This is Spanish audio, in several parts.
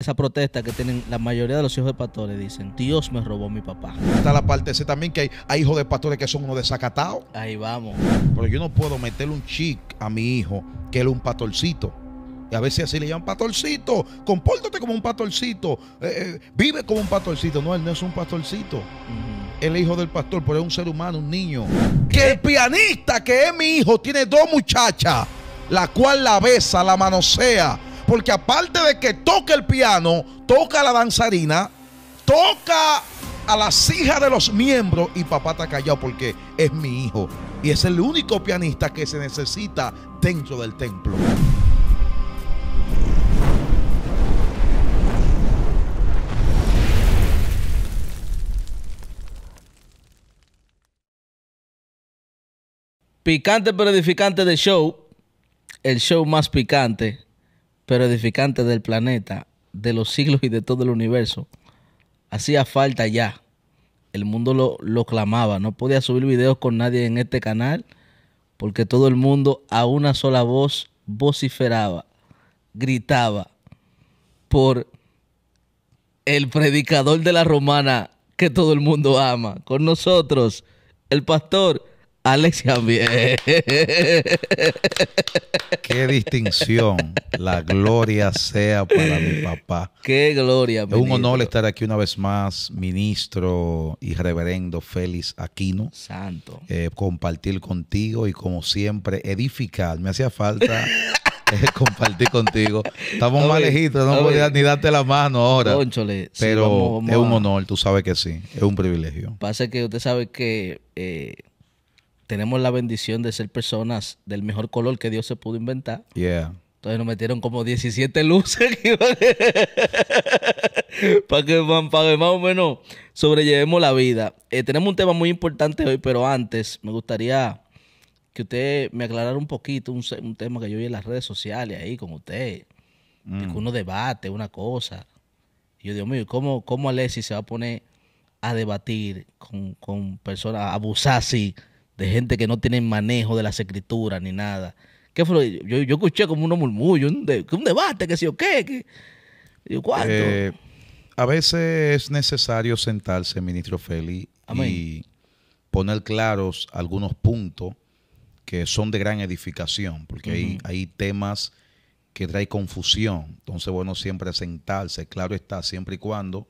esa protesta que tienen la mayoría de los hijos de pastores dicen, Dios me robó mi papá. Está la parte ese también que hay, hijos de pastores que son unos desacatados. Ahí vamos. Pero yo no puedo meterle un chic a mi hijo que él es un pastorcito. Y a veces así le llaman pastorcito, compórtate como un pastorcito, eh, eh, vive como un pastorcito. No, él no es un pastorcito. el Él es hijo del pastor, pero es un ser humano, un niño. Que el pianista que es mi hijo tiene dos muchachas, la cual la besa, la manosea porque aparte de que toca el piano, toca la danzarina, toca a las hijas de los miembros y papá está callado porque es mi hijo. Y es el único pianista que se necesita dentro del templo. Picante pero edificante de show. El show más picante pero edificante del planeta, de los siglos y de todo el universo, hacía falta ya. El mundo lo, clamaba. No podía subir videos con nadie en este canal porque todo el mundo a una sola voz vociferaba, gritaba por el predicador de la romana que todo el mundo ama. Con nosotros, el pastor Alex también. Qué distinción. La gloria sea para mi papá. Qué gloria. Es un honor estar aquí una vez más, ministro y reverendo Félix Aquino. Santo. Eh, compartir contigo y como siempre, edificar. Me hacía falta. Eh, compartir contigo. Estamos más lejitos, no podía ni darte la mano ahora. pero es un honor, tú sabes que sí, es un privilegio. Pasa que usted sabe que eh, tenemos la bendición de ser personas del mejor color que Dios se pudo inventar. Entonces nos metieron como 17 luces para que, para que más o menos sobrellevemos la vida. Eh, tenemos un tema muy importante hoy, pero antes me gustaría que usted me aclarara un poquito un, tema que yo vi en las redes sociales ahí con usted. Mm. debate una cosa. yo, Dios mío, ¿cómo, cómo Alexis se va a poner a debatir con, con personas, a abusar así de gente que no tiene manejo de las escrituras ni nada. ¿Qué Yo, escuché como unos murmullos, un, de, un debate, que sí o qué. Que, ¿cuánto? Eh, a veces es necesario sentarse, ministro Feli, y poner claros algunos puntos que son de gran edificación, porque hay, hay temas que trae confusión. Entonces, bueno, siempre sentarse, claro está, siempre y cuando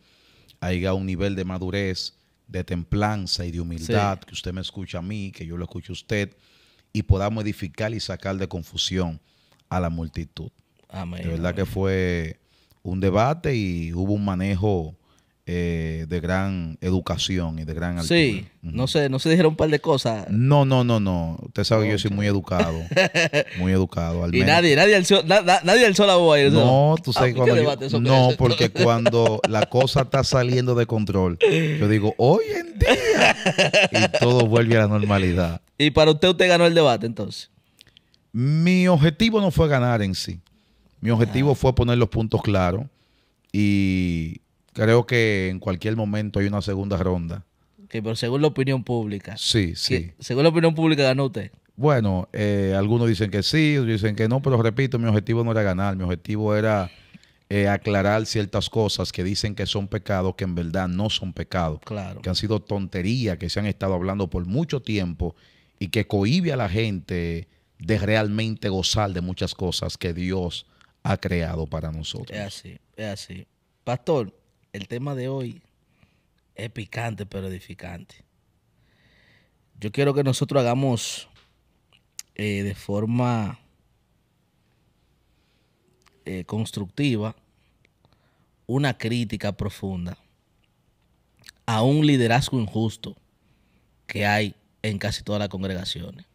haya un nivel de madurez de templanza y de humildad, que usted me escucha a mí, que yo lo escuche a usted, y podamos edificar y sacar de confusión a la multitud. Amén. De verdad que fue un debate y hubo un manejo eh, de gran educación y de gran altura. Sí, no, sé, no se dijeron un par de cosas. No, no, no, no. Usted sabe que yo soy muy educado. muy educado. Al Y nadie, nadie alzó, nadie alzó la voz ahí. No, tú sabes ah, cuando. no, porque cuando la cosa está saliendo de control, yo digo, hoy en día. Y todo vuelve a la normalidad. ¿Y para usted, usted ganó el debate entonces? Mi objetivo no fue ganar en sí. Mi objetivo ah. fue poner los puntos claros y Creo que en cualquier momento hay una segunda ronda. Que, pero según la opinión pública. Sí, sí. según la opinión pública ganó usted. Bueno, eh, algunos dicen que sí, otros dicen que no, pero repito, mi objetivo no era ganar, mi objetivo era eh, aclarar ciertas cosas que dicen que son pecados, que en verdad no son pecados, claro. que han sido tonterías, que se han estado hablando por mucho tiempo y que cohibe a la gente de realmente gozar de muchas cosas que Dios ha creado para nosotros. Es así, es así. Pastor, el tema de hoy es picante pero edificante. Yo quiero que nosotros hagamos eh, de forma eh, constructiva una crítica profunda a un liderazgo injusto que hay en casi todas las congregaciones.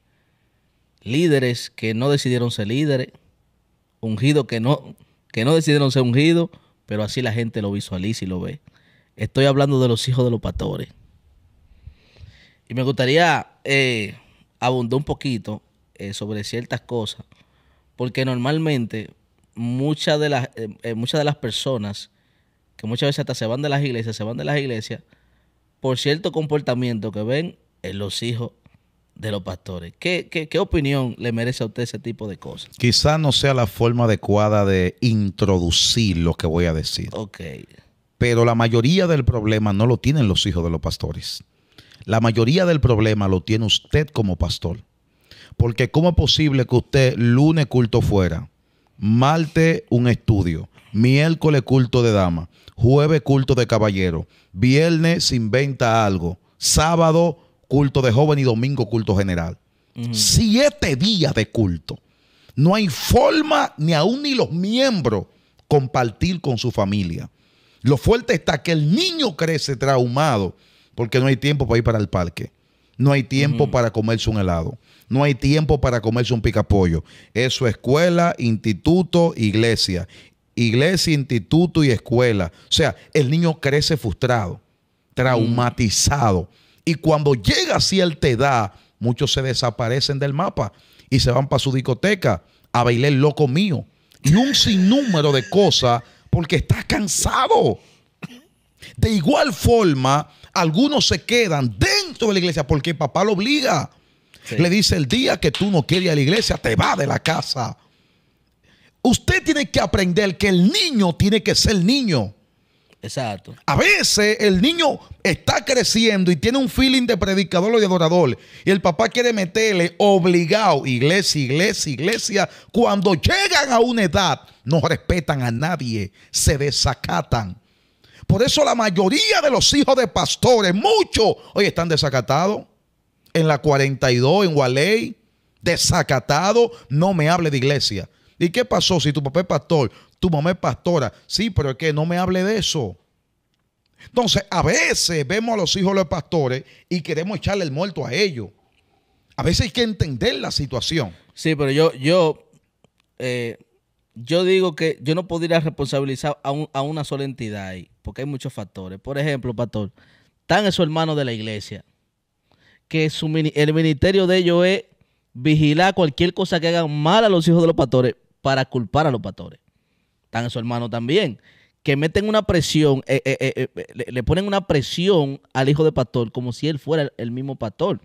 Líderes que no decidieron ser líderes, ungidos que no, que no decidieron ser ungidos, pero así la gente lo visualiza y lo ve. Estoy hablando de los hijos de los pastores. Y me gustaría eh, abundar un poquito eh, sobre ciertas cosas, porque normalmente muchas de, las, eh, muchas de las personas que muchas veces hasta se van de las iglesias, se van de las iglesias por cierto comportamiento que ven en los hijos de los pastores. ¿Qué, opinión le merece a usted ese tipo de cosas? Quizás no sea la forma adecuada de introducir lo que voy a decir. Ok. Pero la mayoría del problema no lo tienen los hijos de los pastores. La mayoría del problema lo tiene usted como pastor. Porque ¿cómo es posible que usted lunes culto fuera, martes un estudio, miércoles culto de dama, jueves culto de caballero, viernes sin inventa algo, sábado culto de joven y domingo culto general. Siete días de culto. No hay forma ni aún ni los miembros compartir con su familia. Lo fuerte está que el niño crece traumado porque no hay tiempo para ir para el parque. No hay tiempo para comerse un helado. No hay tiempo para comerse un picapollo. Eso escuela, instituto, iglesia. Iglesia, instituto y escuela. O sea, el niño crece frustrado, traumatizado. Y cuando llega a cierta edad, muchos se desaparecen del mapa y se van para su discoteca a bailar loco mío. Y un sinnúmero de cosas porque está cansado. De igual forma, algunos se quedan dentro de la iglesia porque papá lo obliga. Le dice, el día que tú no quieres a la iglesia, te va de la casa. Usted tiene que aprender que el niño tiene que ser niño. Exacto. A veces el niño está creciendo y tiene un feeling de predicador o de adorador. Y el papá quiere meterle obligado, iglesia, iglesia, iglesia. Cuando llegan a una edad, no respetan a nadie, se desacatan. Por eso la mayoría de los hijos de pastores, muchos, hoy están desacatados. En la 42, en Gualey, desacatados. No me hable de iglesia. ¿Y qué pasó si tu papá es pastor? tu mamá es pastora. Sí, pero es que no me hable de eso. Entonces, a veces vemos a los hijos de los pastores y queremos echarle el muerto a ellos. A veces hay que entender la situación. Sí, pero yo, yo, eh, yo digo que yo no podría responsabilizar a, una sola entidad ahí, porque hay muchos factores. Por ejemplo, pastor, tan es su hermano de la iglesia, que el ministerio de ellos es vigilar cualquier cosa que hagan mal a los hijos de los pastores para culpar a los pastores están su hermano también, que meten una presión, eh, eh, eh, le, ponen una presión al hijo de pastor como si él fuera el, mismo pastor.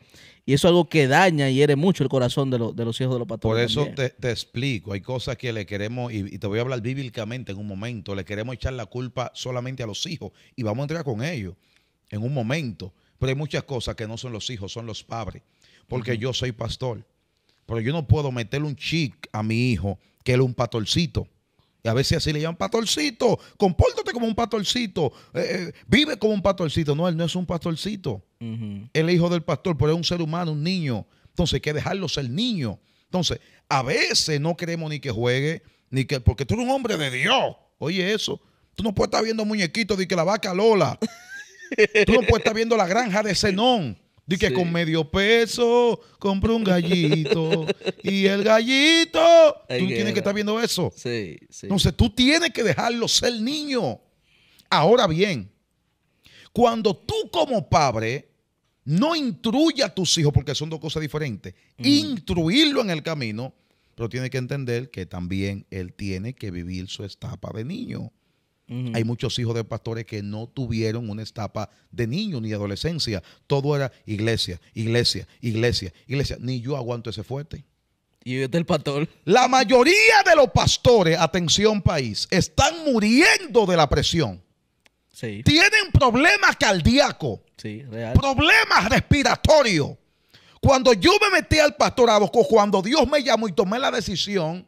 Y eso es algo que daña y hiere mucho el corazón de, los hijos de los pastores. Por eso te, explico, hay cosas que le queremos, y, te voy a hablar bíblicamente en un momento, le queremos echar la culpa solamente a los hijos y vamos a entrar con ellos en un momento. Pero hay muchas cosas que no son los hijos, son los padres, porque yo soy pastor. Pero yo no puedo meterle un chic a mi hijo que él es un pastorcito a veces así le llaman pastorcito, compórtate como un pastorcito, eh, eh, vive como un pastorcito. No, él no es un pastorcito. Él es hijo del pastor, pero es un ser humano, un niño. Entonces hay que dejarlo ser niño. Entonces, a veces no queremos ni que juegue, ni que, porque tú eres un hombre de Dios. Oye, eso. Tú no puedes estar viendo muñequitos de que la vaca Lola. tú no puedes estar viendo la granja de Zenón. Dice que con medio peso compro un gallito y el gallito. tú tienes que estar viendo eso. Sí, sí. Entonces tú tienes que dejarlo ser niño. Ahora bien, cuando tú como padre no instruya a tus hijos, porque son dos cosas diferentes, intruirlo mm. instruirlo en el camino, pero tiene que entender que también él tiene que vivir su etapa de niño. Hay muchos hijos de pastores que no tuvieron una etapa de niño ni adolescencia. Todo era iglesia, iglesia, iglesia, iglesia. Ni yo aguanto ese fuerte. Y yo el pastor. La mayoría de los pastores, atención país, están muriendo de la presión. Sí. Tienen problemas cardíacos. Sí, real. Problemas respiratorios. Cuando yo me metí al pastorado, cuando Dios me llamó y tomé la decisión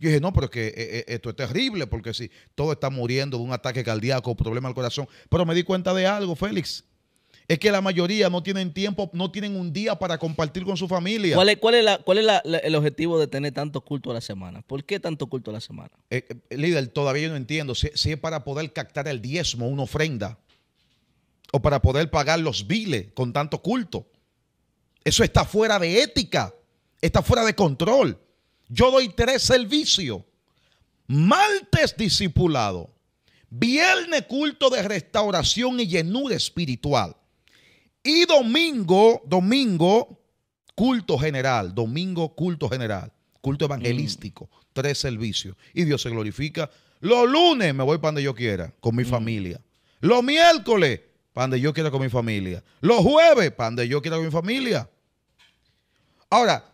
yo dije, no, pero es que eh, eh, esto es terrible, porque si todo está muriendo de un ataque cardíaco, problema al corazón. Pero me di cuenta de algo, Félix. Es que la mayoría no tienen tiempo, no tienen un día para compartir con su familia. ¿Cuál es, cuál es, cuál es el objetivo de tener tantos cultos a la semana? ¿Por qué tantos culto a la semana? Eh, líder, todavía yo no entiendo. Si, es para poder captar el diezmo, una ofrenda, o para poder pagar los biles con tanto culto. Eso está fuera de ética, está fuera de control. Yo doy tres servicios. Martes discipulado. Viernes culto de restauración y llenura espiritual. Y domingo, domingo, culto general. Domingo, culto general. Culto evangelístico. Mm. Tres servicios. Y Dios se glorifica. Los lunes me voy para donde yo quiera, con mi mm. familia. Los miércoles, para donde yo quiera con mi familia. Los jueves, para donde yo quiera con mi familia. Ahora,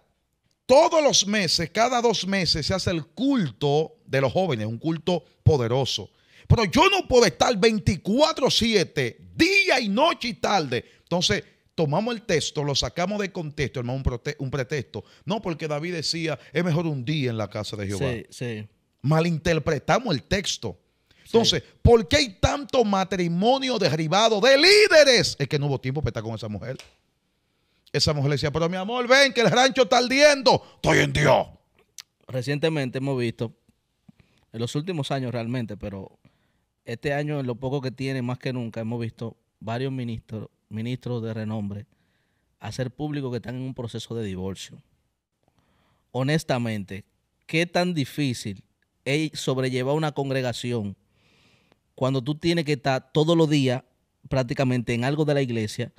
todos los meses, cada dos meses, se hace el culto de los jóvenes, un culto poderoso. Pero yo no puedo estar 24-7, día y noche y tarde. Entonces, tomamos el texto, lo sacamos de contexto, hermano, un, pretexto. No, porque David decía, es mejor un día en la casa de Jehová. Sí, sí. Malinterpretamos el texto. Entonces, ¿por qué hay tanto matrimonio derribado de líderes? Es que no hubo tiempo para estar con esa mujer esa mujer le decía, pero mi amor, ven que el rancho está ardiendo. Estoy en Dios. Recientemente hemos visto, en los últimos años realmente, pero este año en lo poco que tiene, más que nunca, hemos visto varios ministros, ministros de renombre hacer público que están en un proceso de divorcio. Honestamente, ¿qué tan difícil es sobrellevar una congregación cuando tú tienes que estar todos los días prácticamente en algo de la iglesia?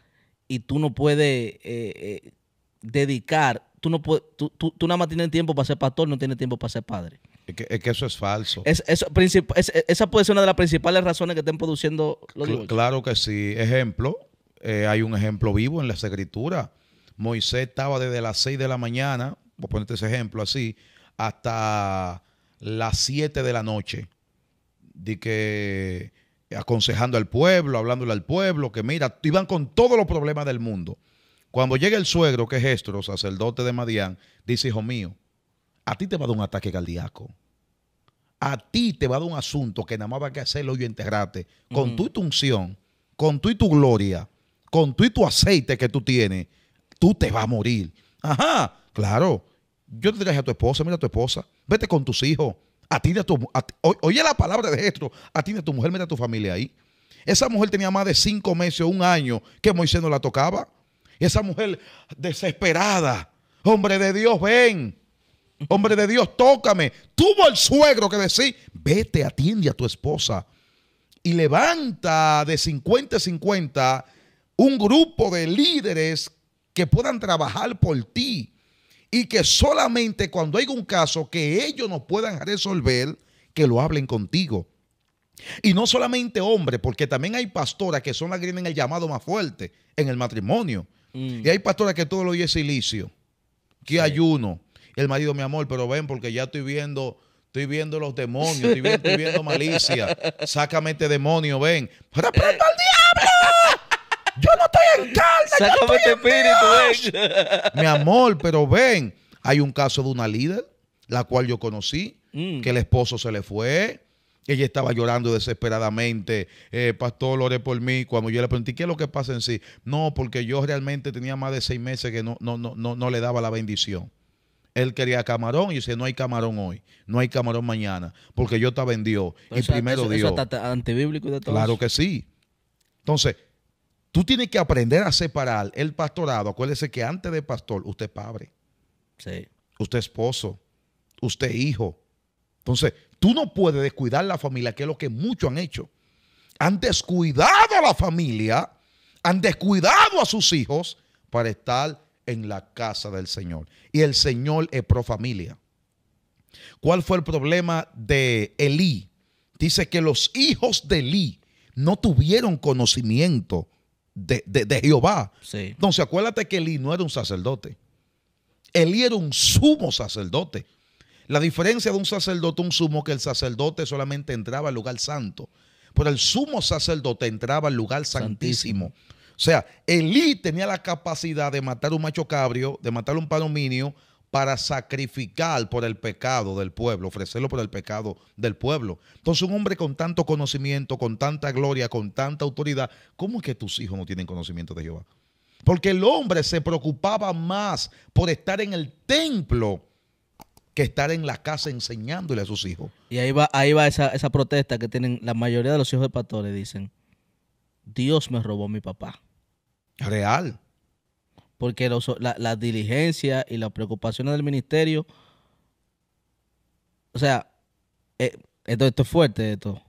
y tú no puedes eh, eh, dedicar, tú no puedes, tú, tú, nada más tienes tiempo para ser pastor, no tienes tiempo para ser padre. Es que, eso es falso. eso, e, esa puede ser una de las principales razones que estén produciendo los Claro que sí. Ejemplo, eh, hay un ejemplo vivo en las escrituras. Moisés estaba desde las 6 de la mañana, voy a ponerte ese ejemplo así, hasta las 7 de la noche. De que aconsejando al pueblo, hablándole al pueblo, que mira, iban con todos los problemas del mundo. Cuando llega el suegro, que es Estro, sacerdote de Madián, dice, hijo mío, a ti te va a dar un ataque cardíaco. A ti te va a dar un asunto que nada más va a que hacerlo y enterrarte. Con tu y tu unción, con tu y tu gloria, con tu y tu aceite que tú tienes, tú te vas a morir. Ajá, claro. Yo te traje a tu esposa, mira a tu esposa. Vete con tus hijos. Atiende a tu oye la palabra de esto, atiende a tu mujer, mira a tu familia ahí. Esa mujer tenía más de cinco meses o un año que Moisés no la tocaba. Esa mujer desesperada, hombre de Dios, ven. Hombre de Dios, tócame. Tuvo el suegro que decir, vete, atiende a tu esposa. Y levanta de 50 a 50 un grupo de líderes que puedan trabajar por ti y que solamente cuando hay un caso que ellos no puedan resolver, que lo hablen contigo. Y no solamente hombres, porque también hay pastoras que son las que tienen el llamado más fuerte en el matrimonio. Mm. Y hay pastoras que todo lo oye silicio, que ayuno. El marido, mi amor, pero ven, porque ya estoy viendo, estoy viendo los demonios, estoy viendo, malicia. Sácame este demonio, ven. pronto al diablo! Yo no estoy en calma! Sácame este espíritu, Mi amor, pero ven. Hay un caso de una líder, la cual yo conocí, mm. que el esposo se le fue. Ella estaba llorando desesperadamente. Eh, pastor, lo por mí. Cuando yo le pregunté, ¿qué es lo que pasa en sí? No, porque yo realmente tenía más de seis meses que no, no, le daba la bendición. Él quería camarón y dice, no hay camarón hoy, no hay camarón mañana, porque yo te en Dios. primero Dios. Eso está antibíblico de todo Claro que sí. Entonces, Tú tienes que aprender a separar el pastorado. Acuérdese que antes de pastor, usted es padre. Sí. Usted es esposo. Usted es hijo. Entonces, tú no puedes descuidar la familia, que es lo que muchos han hecho. Han descuidado a la familia, han descuidado a sus hijos para estar en la casa del Señor. Y el Señor es pro familia. ¿Cuál fue el problema de Elí? Dice que los hijos de Elí no tuvieron conocimiento de, Jehová. Entonces acuérdate que Elí no era un sacerdote. Elí era un sumo sacerdote. La diferencia de un sacerdote, un sumo, que el sacerdote solamente entraba al lugar santo, pero el sumo sacerdote entraba al lugar santísimo. O sea, Elí tenía la capacidad de matar un macho cabrio, de matar un palominio, para sacrificar por el pecado del pueblo, ofrecerlo por el pecado del pueblo. Entonces un hombre con tanto conocimiento, con tanta gloria, con tanta autoridad, ¿cómo es que tus hijos no tienen conocimiento de Jehová? Porque el hombre se preocupaba más por estar en el templo que estar en la casa enseñándole a sus hijos. Y ahí va, ahí va esa, protesta que tienen la mayoría de los hijos de pastores, dicen, Dios me robó mi papá. Real porque la, diligencia y las preocupaciones del ministerio, o sea, eh, esto, es fuerte, esto,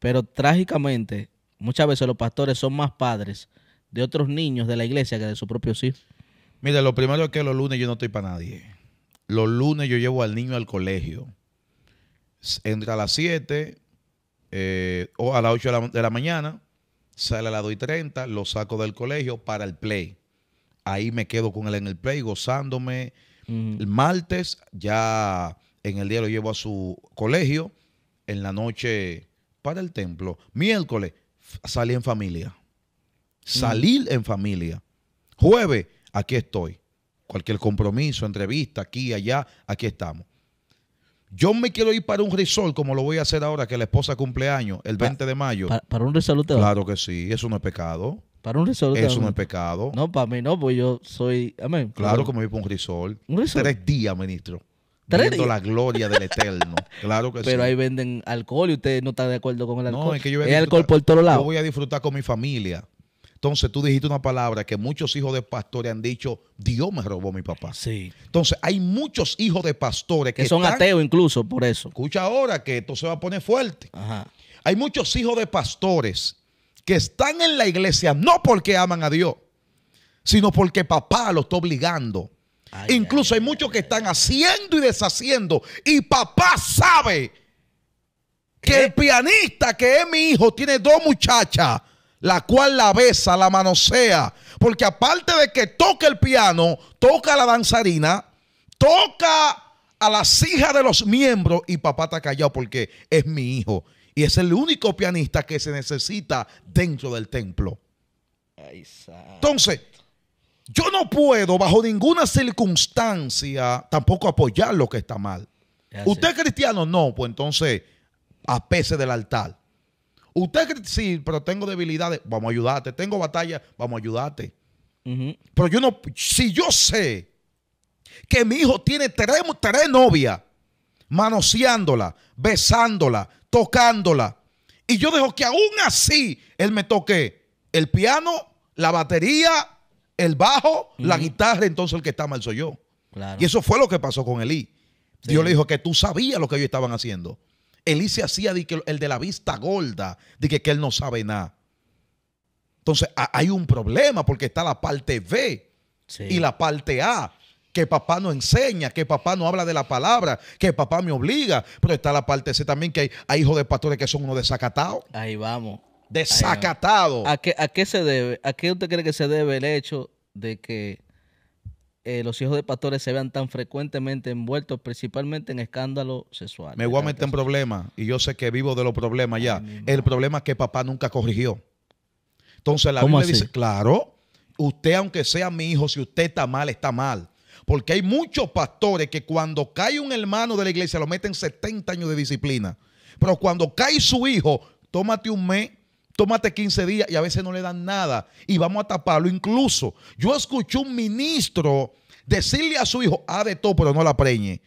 pero trágicamente muchas veces los pastores son más padres de otros niños de la iglesia que de su propio hijos. Mira, lo primero es que los lunes yo no estoy para nadie. Los lunes yo llevo al niño al colegio. Entra a las 7 eh, o a las 8 de la, de la mañana, sale a las 2 y 30, lo saco del colegio para el play ahí me quedo con él en el play, gozándome. El martes ya en el día lo llevo a su colegio, en la noche para el templo. Miércoles salí en familia. Salir en familia. Jueves, aquí estoy. Cualquier compromiso, entrevista, aquí, allá, aquí estamos. Yo me quiero ir para un resort como lo voy a hacer ahora que la esposa cumple cumpleaños el 20 de mayo. ¿Para, un resort? Claro que sí, eso no es pecado un Eso no es pecado. No, para mí no, porque yo soy. Amén. Claro, como me para un risol. Un risol. Tres días, ministro. Tres la gloria del Eterno. Claro que sí. Pero ahí venden alcohol y usted no está de acuerdo con el alcohol. No, es que yo voy alcohol por todos lados. Yo voy a disfrutar con mi familia. Entonces tú dijiste una palabra que muchos hijos de pastores han dicho, Dios me robó mi papá. Sí. Entonces hay muchos hijos de pastores que, son ateos incluso por eso. Escucha ahora que esto se va a poner fuerte. Hay muchos hijos de pastores que están en la iglesia no porque aman a Dios, sino porque papá lo está obligando. Incluso hay muchos que están haciendo y deshaciendo y papá sabe que el pianista que es mi hijo tiene dos muchachas, la cual la besa, la manosea, porque aparte de que toca el piano, toca la danzarina, toca a las hijas de los miembros y papá está callado porque es mi hijo y es el único pianista que se necesita dentro del templo. Entonces, yo no puedo bajo ninguna circunstancia tampoco apoyar lo que está mal. ¿Usted cristiano? No, pues entonces a apese del altar. Usted sí, pero tengo debilidades, vamos a ayudarte. Tengo batalla, vamos a ayudarte. Pero yo no, si yo sé que mi hijo tiene tres, tres novias manoseándola, besándola, tocándola. Y yo dejo que aún así Él me toque el piano, la batería, el bajo, la guitarra. Entonces el que está mal soy yo. Y eso fue lo que pasó con Elí. Dios le dijo que tú sabías lo que ellos estaban haciendo. Elí se hacía el de la vista gorda, de que, él no sabe nada. Entonces hay un problema porque está la parte B y la parte A que papá no enseña, que papá no habla de la palabra, que papá me obliga. Pero está la parte ese también, que hay, hijos de pastores que son unos desacatados. Ahí vamos. Desacatados. ¿A, qué, ¿A qué se debe? ¿A qué usted cree que se debe el hecho de que eh, los hijos de pastores se vean tan frecuentemente envueltos, principalmente en escándalos sexuales? Me voy a meter en problemas y yo sé que vivo de los problemas ya. El problema es que papá nunca corrigió. Entonces la Biblia dice, claro, usted aunque sea mi hijo, si usted está mal, está mal. Porque hay muchos pastores que cuando cae un hermano de la iglesia lo meten 70 años de disciplina. Pero cuando cae su hijo, tómate un mes, tómate 15 días y a veces no le dan nada. Y vamos a taparlo. Incluso yo escuché un ministro decirle a su hijo, haz ah, de todo, pero no la preñe.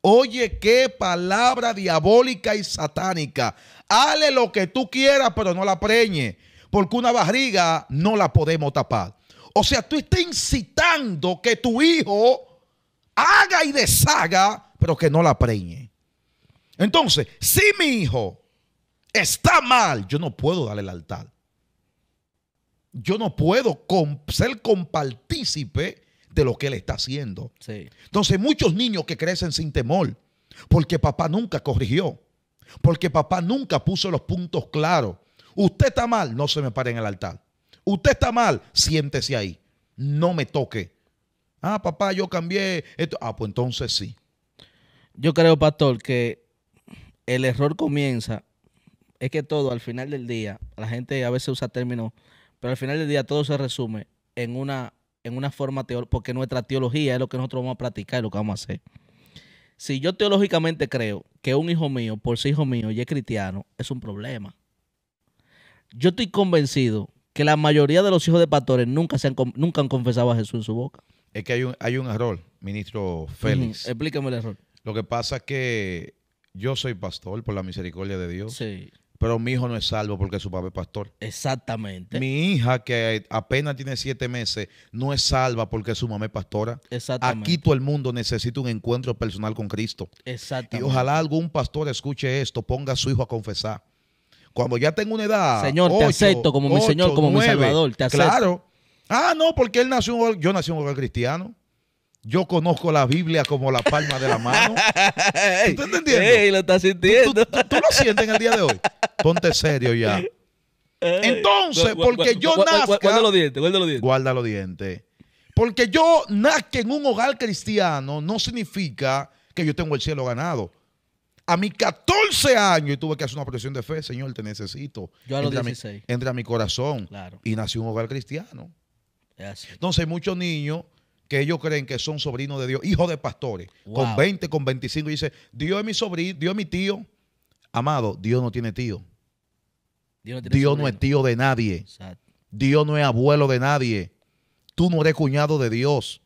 Oye, qué palabra diabólica y satánica. Hale lo que tú quieras, pero no la preñe. Porque una barriga no la podemos tapar. O sea, tú estás incitando que tu hijo haga y deshaga, pero que no la preñe. Entonces, si mi hijo está mal, yo no puedo darle el altar. Yo no puedo ser compartícipe de lo que él está haciendo. Sí. Entonces, muchos niños que crecen sin temor, porque papá nunca corrigió, porque papá nunca puso los puntos claros. Usted está mal, no se me pare en el altar. Usted está mal, siéntese ahí. No me toque. Ah, papá, yo cambié. Esto. Ah, pues entonces sí. Yo creo, pastor, que el error comienza. Es que todo, al final del día, la gente a veces usa términos, pero al final del día todo se resume en una, en una forma teórica, porque nuestra teología es lo que nosotros vamos a practicar, y lo que vamos a hacer. Si yo teológicamente creo que un hijo mío, por ser hijo mío, y es cristiano, es un problema. Yo estoy convencido que la mayoría de los hijos de pastores nunca, se han, nunca han confesado a Jesús en su boca. Es que hay un, hay un error, ministro Félix. Explícame el error. Lo que pasa es que yo soy pastor por la misericordia de Dios. Sí. Pero mi hijo no es salvo porque su papá es pastor. Exactamente. Mi hija, que apenas tiene siete meses, no es salva porque su mamá es pastora. Exactamente. Aquí todo el mundo necesita un encuentro personal con Cristo. Exactamente. Y ojalá algún pastor escuche esto, ponga a su hijo a confesar. Cuando ya tengo una edad. Señor, te acepto como mi Señor, como mi Salvador, Claro. Ah, no, porque él nació Yo nací en un hogar cristiano. Yo conozco la Biblia como la palma de la mano. ¿Tú estás entendiendo? Sí, lo estás sintiendo. ¿Tú, lo sientes en el día de hoy? Ponte serio ya. Entonces, porque yo nazca... Guárdalo los dientes, guarda los dientes. Guarda los dientes. Porque yo nazca en un hogar cristiano no significa que yo tengo el cielo ganado a mis 14 años y tuve que hacer una profesión de fe. Señor, te necesito. Yo a los entra 16. Mi, entra a mi corazón. Y nació un hogar cristiano. Entonces hay muchos niños que ellos creen que son sobrinos de Dios, hijos de pastores, con 20, con 25, y dice, Dios es mi sobrino, Dios es mi tío. Amado, Dios no tiene tío. Dios no, es tío de nadie. Dios no es abuelo de nadie. Tú no eres cuñado de Dios.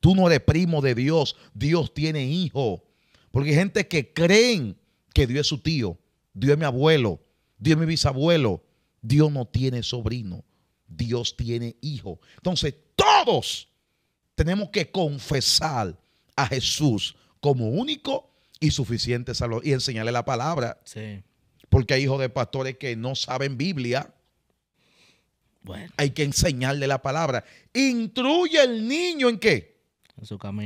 Tú no eres primo de Dios. Dios tiene hijo. Porque hay gente que creen que Dios es su tío, Dios es mi abuelo, Dios es mi bisabuelo. Dios no tiene sobrino, Dios tiene hijo. Entonces, todos tenemos que confesar a Jesús como único y suficiente salvador y enseñarle la palabra. Sí. Porque hay hijos de pastores que no saben Biblia. Bueno. Hay que enseñarle la palabra. Instruye el niño en qué?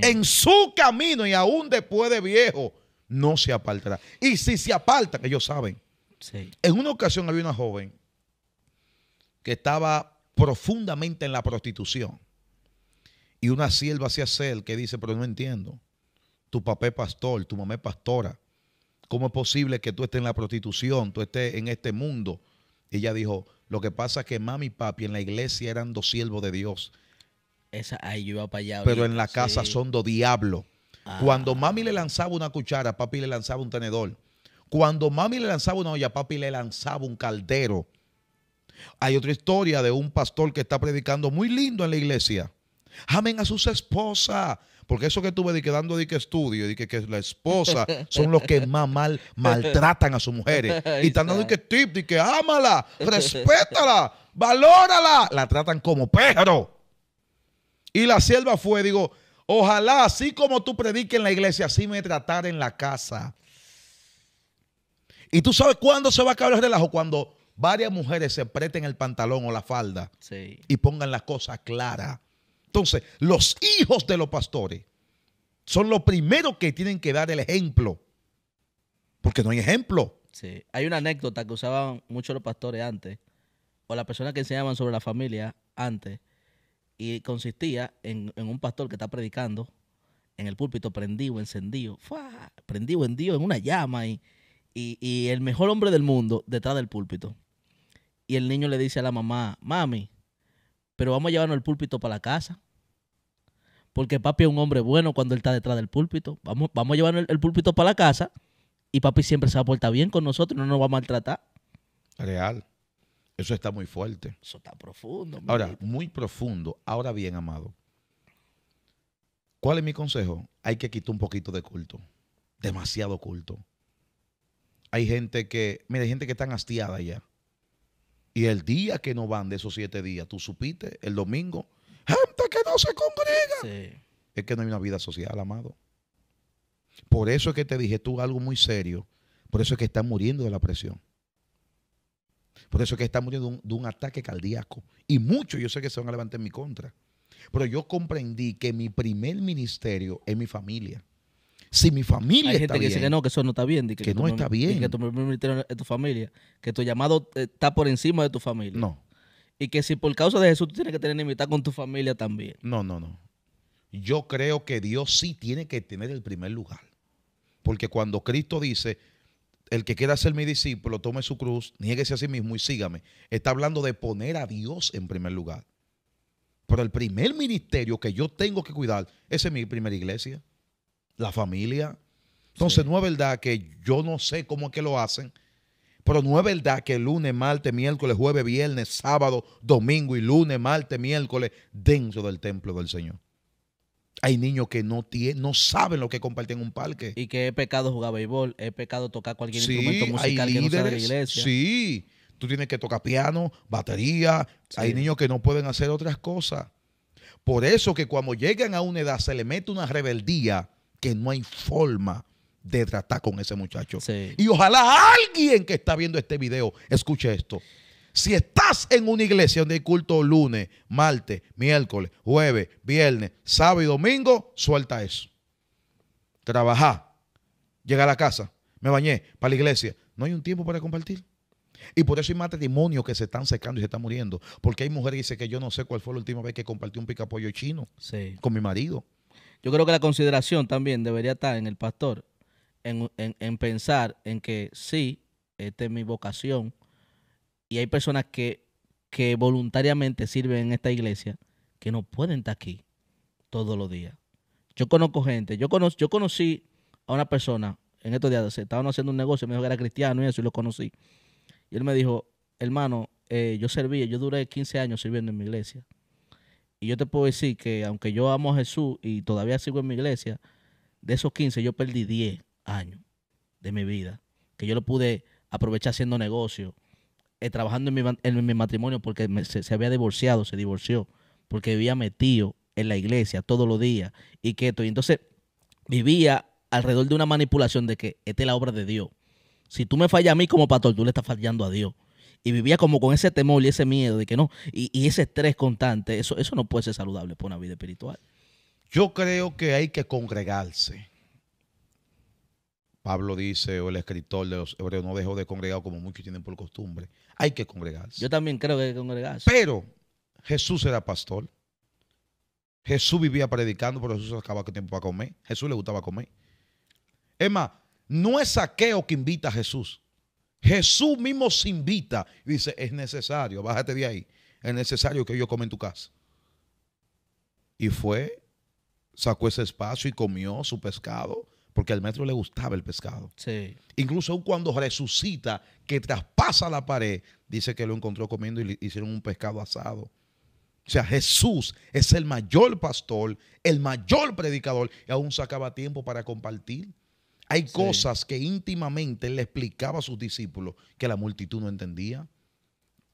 En su camino. y aún después de viejo no se apartará. Y si se que ellos saben. En una ocasión había una joven que estaba profundamente en la prostitución. Y una sierva hacía ser que dice, pero no entiendo. Tu papá es pastor, tu mamá es pastora. ¿Cómo es posible que tú estés en la prostitución, tú estés en este mundo? Y ella dijo, lo que pasa es que mami y papi en la iglesia eran dos siervos de Dios. Pero en la casa son dos diablos. Cuando ah. mami le lanzaba una cuchara, papi le lanzaba un tenedor. Cuando mami le lanzaba una olla, papi le lanzaba un caldero. Hay otra historia de un pastor que está predicando muy lindo en la iglesia. Amen a sus esposas. Porque eso que tuve de que dando de que estudio, de que, que la esposa son los que más mal maltratan a sus mujeres. Y están dando de que tip, de que ámala, respétala, valórala. La tratan como perro. Y la sierva fue, digo, ojalá así como tú prediques en la iglesia, así me tratar en la casa. Y tú sabes cuándo se va a acabar el relajo, cuando varias mujeres se preten el pantalón o la falda y pongan las cosas claras. Entonces, los hijos de los pastores son los primeros que tienen que dar el ejemplo. Porque no hay ejemplo. Hay una anécdota que usaban mucho los pastores antes, o las personas que enseñaban sobre la familia antes, y consistía en, un pastor que está predicando en el púlpito prendido, encendido, prendido, encendido en una llama y, y, el mejor hombre del mundo detrás del púlpito. Y el niño le dice a la mamá, mami, pero vamos a llevarnos el púlpito para la casa. Porque papi es un hombre bueno cuando él está detrás del púlpito. Vamos, vamos a llevarnos el, púlpito para la casa y papi siempre se va a portar bien con nosotros no nos va a maltratar. Real. Eso está muy fuerte. Eso está profundo. Ahora, muy profundo. Ahora bien, amado. ¿Cuál es mi consejo? Hay que quitar un poquito de culto. Demasiado culto. Hay gente que, mira, hay gente que está hastiada ya. Y el día que no van de esos siete días, tú supiste, el domingo, gente que no se congrega. Es que no hay una vida social, amado. Por eso es que te dije tú algo muy serio. Por eso es que están muriendo de la presión. Por eso es que estamos muriendo de un, ataque cardíaco. Y muchos yo sé que se van a levantar en mi contra. Pero yo comprendí que mi primer ministerio es mi familia. Si mi familia Hay gente que dice que no, que eso no está bien. Que, no está bien. Que tu primer ministerio es tu familia. Que tu llamado eh, está por encima de tu familia. No. Y que si por causa de Jesús tú tienes que tener mitad con tu familia también. No, no, no. Yo creo que Dios sí tiene que tener el primer lugar. Porque cuando Cristo dice, el que quiera ser mi discípulo, tome su cruz, niéguese a sí mismo y sígame. Está hablando de poner a Dios en primer lugar. Pero el primer ministerio que yo tengo que cuidar, esa es mi primera iglesia, la familia. Entonces, no es verdad que yo no sé cómo es que lo hacen, pero no es verdad que lunes, martes, miércoles, jueves, viernes, sábado, domingo y lunes, martes, miércoles, dentro del templo del Señor. Hay niños que no no saben lo que comparten en un parque. Y que es pecado jugar béisbol, es pecado tocar cualquier instrumento musical hay líderes, de la iglesia. Sí, tú tienes que tocar piano, batería. Hay niños que no pueden hacer otras cosas. Por eso que cuando llegan a una edad se le mete una rebeldía que no hay forma de tratar con ese muchacho. Y ojalá alguien que está viendo este video escuche esto. Si estás en una iglesia donde hay culto lunes, martes, miércoles, jueves, viernes, sábado y domingo, suelta eso. Trabaja. Llega a la casa. Me bañé para la iglesia. No hay un tiempo para compartir. Y por eso hay matrimonios que se están secando y se están muriendo. Porque hay mujeres que dicen que yo no sé cuál fue la última vez que compartí un picapollo chino con mi marido. Yo creo que la consideración también debería estar en el pastor, en, en pensar en que sí, esta es mi vocación, y hay personas que, voluntariamente sirven en esta iglesia que no pueden estar aquí todos los días. Yo conozco gente, yo, yo conocí a una persona en estos días, estaban haciendo un negocio, me dijo que era cristiano y eso, y lo conocí. Y él me dijo, hermano, eh, yo serví, yo duré 15 años sirviendo en mi iglesia. Y yo te puedo decir que aunque yo amo a Jesús y todavía sigo en mi iglesia, de esos 15 yo perdí 10 años de mi vida, que yo lo pude aprovechar haciendo negocio, eh, trabajando en mi, matrimonio porque se, había divorciado, se divorció, porque vivía metido en la iglesia todos los días y que Y entonces vivía alrededor de una manipulación de que esta es la obra de Dios. Si tú me fallas a mí como pastor, tú le estás fallando a Dios. Y vivía como con ese temor y ese miedo de que no, y, ese estrés constante, eso, eso no puede ser saludable para una vida espiritual. Yo creo que hay que congregarse. Pablo dice, o el escritor de los Hebreos, no dejó de congregar como muchos tienen por costumbre. Hay que congregarse. Yo también creo que hay que congregarse. Pero Jesús era pastor. Jesús vivía predicando, pero Jesús acababa que tiempo para comer. Jesús le gustaba comer. Es más, no es saqueo que invita a Jesús. Jesús mismo se invita y dice, es necesario, bájate de ahí. Es necesario que yo coma en tu casa. Y fue, sacó ese espacio y comió su pescado porque al maestro le gustaba el pescado. Sí. Incluso cuando resucita, que traspasa la pared, dice que lo encontró comiendo y le hicieron un pescado asado. O sea, Jesús es el mayor pastor, el mayor predicador, y aún sacaba tiempo para compartir. Hay cosas que íntimamente le explicaba a sus discípulos que la multitud no entendía.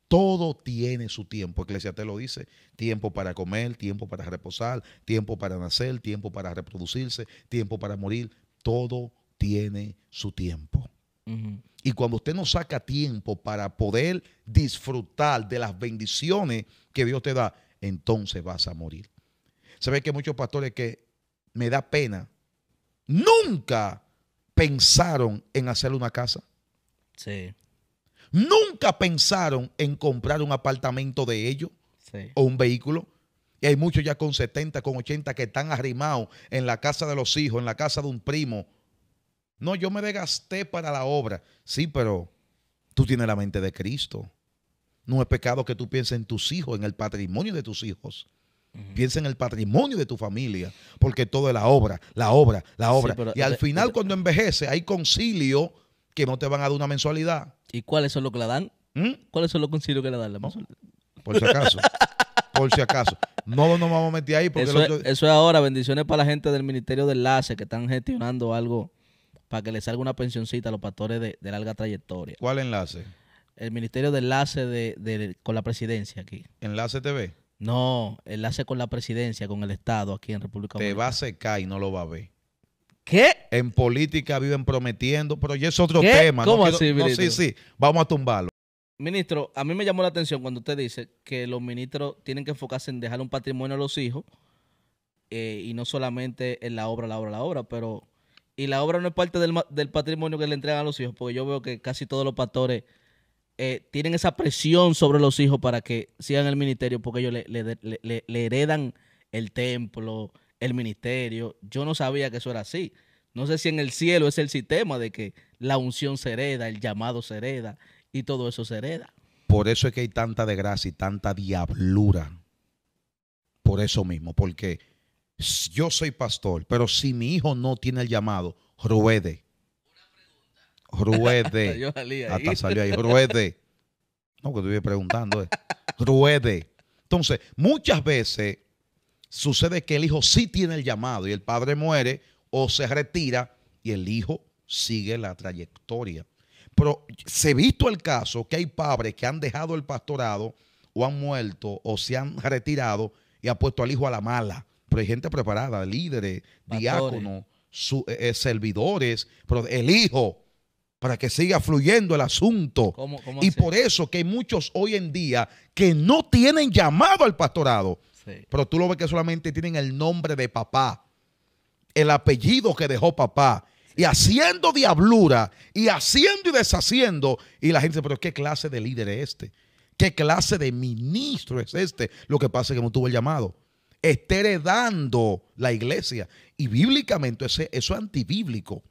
Todo tiene su tiempo. Eclesiastes lo dice: tiempo para comer, tiempo para reposar, tiempo para nacer, tiempo para reproducirse, tiempo para morir todo tiene su tiempo. Y cuando usted no saca tiempo para poder disfrutar de las bendiciones que Dios te da, entonces vas a morir. ¿Sabes que muchos pastores que me da pena nunca pensaron en hacer una casa? Sí. Nunca pensaron en comprar un apartamento de ellos sí. o un vehículo. Y hay muchos ya con 70, con 80 que están arrimados en la casa de los hijos, en la casa de un primo. No, yo me desgasté para la obra. Sí, pero tú tienes la mente de Cristo. No es pecado que tú pienses en tus hijos, en el patrimonio de tus hijos. Piensa en el patrimonio de tu familia, porque todo es la obra, la obra, la obra. y al final, cuando envejece, hay concilio que no te van a dar una mensualidad. ¿Y cuáles son los que la dan? ¿Mm? ¿Cuáles son los concilios que la oh, dan? por si acaso. por si acaso. No nos vamos a meter ahí porque... Eso, es, ahora, bendiciones para la gente del Ministerio de Enlace que están gestionando algo para que les salga una pensioncita a los pastores de, de, larga trayectoria. ¿Cuál enlace? El Ministerio de Enlace con la presidencia aquí. ¿Enlace TV? No, enlace con la presidencia, con el Estado aquí en República Dominicana. Te va a secar y no lo va a ver. ¿Qué? En política viven prometiendo, pero ya es otro tema. ¿Cómo sí, sí, vamos a tumbarlo. Ministro, a mí me llamó la atención cuando usted dice que los ministros tienen que enfocarse en dejar un patrimonio a los hijos eh, y no solamente en la obra, la obra, la obra, pero... Y la obra no es parte del, patrimonio que le entregan a los hijos, porque yo veo que casi todos los pastores eh, tienen esa presión sobre los hijos para que sigan el ministerio, porque ellos le, le heredan el templo, el ministerio. Yo no sabía que eso era así. No sé si en el cielo es el sistema de que la unción se hereda, el llamado se hereda, y todo eso se hereda. Por eso es que hay tanta desgracia y tanta diablura. Por eso mismo, porque yo soy pastor, pero si mi hijo no tiene el llamado, ruede. Ruede. Hasta salió ahí. Ruede. No, que estuve preguntando. Eh. Ruede. Entonces, muchas veces sucede que el hijo sí tiene el llamado y el padre muere o se retira y el hijo sigue la trayectoria. Pero se visto el caso que hay padres que han dejado el pastorado o han muerto o se han retirado y ha puesto al hijo a la mala. Pero hay gente preparada, líderes, diáconos, eh, eh, servidores, pero el hijo para que siga fluyendo el asunto. y por eso que hay muchos hoy en día que no tienen llamado al pastorado, pero tú lo ves que solamente tienen el nombre de papá, el apellido que dejó papá, y haciendo diablura y haciendo y deshaciendo. Y la gente dice, pero ¿qué clase de líder es este? ¿Qué clase de ministro es este? Lo que pasa es que no tuvo el llamado. Está heredando la iglesia. Y bíblicamente eso es antibíblico.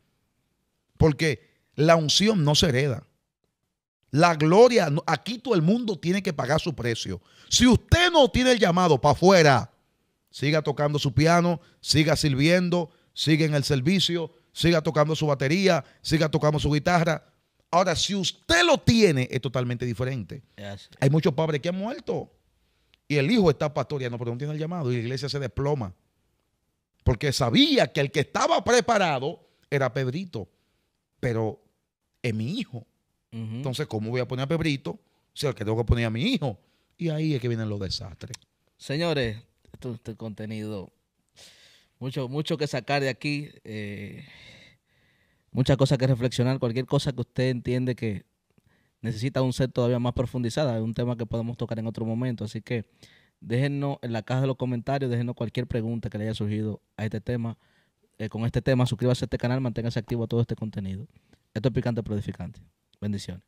Porque la unción no se hereda. La gloria, aquí todo el mundo tiene que pagar su precio. Si usted no tiene el llamado para afuera, siga tocando su piano, siga sirviendo, siga en el servicio, siga tocando su batería, siga tocando su guitarra. Ahora, si usted lo tiene, es totalmente diferente. Hay muchos padres que han muerto y el hijo está pastoreando, pero no tiene el llamado y la iglesia se desploma. Porque sabía que el que estaba preparado era Pedrito, pero es mi hijo. Entonces, ¿cómo voy a poner a Pedrito si el que tengo que poner a mi hijo? Y ahí es que vienen los desastres. Señores, este contenido mucho, mucho que sacar de aquí, eh, muchas cosas que reflexionar, cualquier cosa que usted entiende que necesita un ser todavía más profundizada, es un tema que podemos tocar en otro momento, así que déjenos en la caja de los comentarios, déjenos cualquier pregunta que le haya surgido a este tema, eh, con este tema, suscríbase a este canal, manténgase activo a todo este contenido. Esto es Picante Prodificante. Bendiciones.